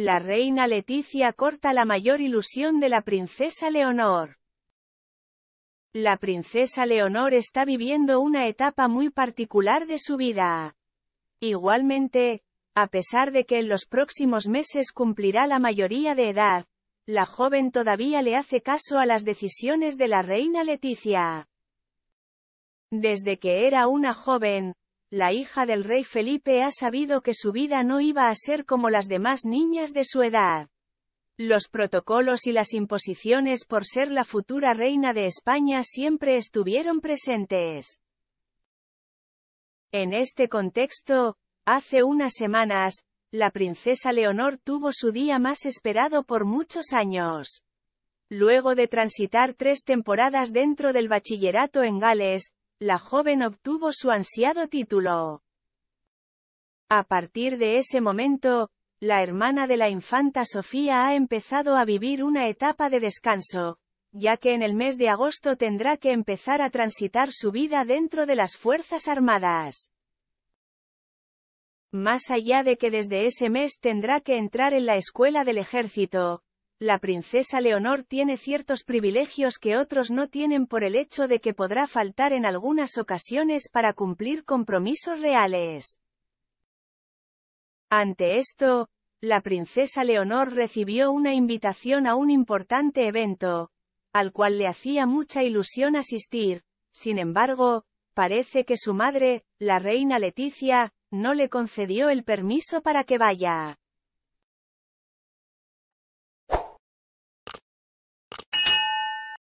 La reina Leticia corta la mayor ilusión de la princesa Leonor. La princesa Leonor está viviendo una etapa muy particular de su vida. Igualmente, a pesar de que en los próximos meses cumplirá la mayoría de edad, la joven todavía le hace caso a las decisiones de la reina Leticia. Desde que era una joven, la hija del rey Felipe ha sabido que su vida no iba a ser como las demás niñas de su edad. Los protocolos y las imposiciones por ser la futura reina de España siempre estuvieron presentes. En este contexto, hace unas semanas, la princesa Leonor tuvo su día más esperado por muchos años. Luego de transitar tres temporadas dentro del bachillerato en Gales, la joven obtuvo su ansiado título. A partir de ese momento, la hermana de la infanta Sofía ha empezado a vivir una etapa de descanso, ya que en el mes de agosto tendrá que empezar a transitar su vida dentro de las Fuerzas Armadas. Más allá de que desde ese mes tendrá que entrar en la escuela del ejército, la princesa Leonor tiene ciertos privilegios que otros no tienen por el hecho de que podrá faltar en algunas ocasiones para cumplir compromisos reales. Ante esto, la princesa Leonor recibió una invitación a un importante evento, al cual le hacía mucha ilusión asistir, sin embargo, parece que su madre, la reina Leticia, no le concedió el permiso para que vaya.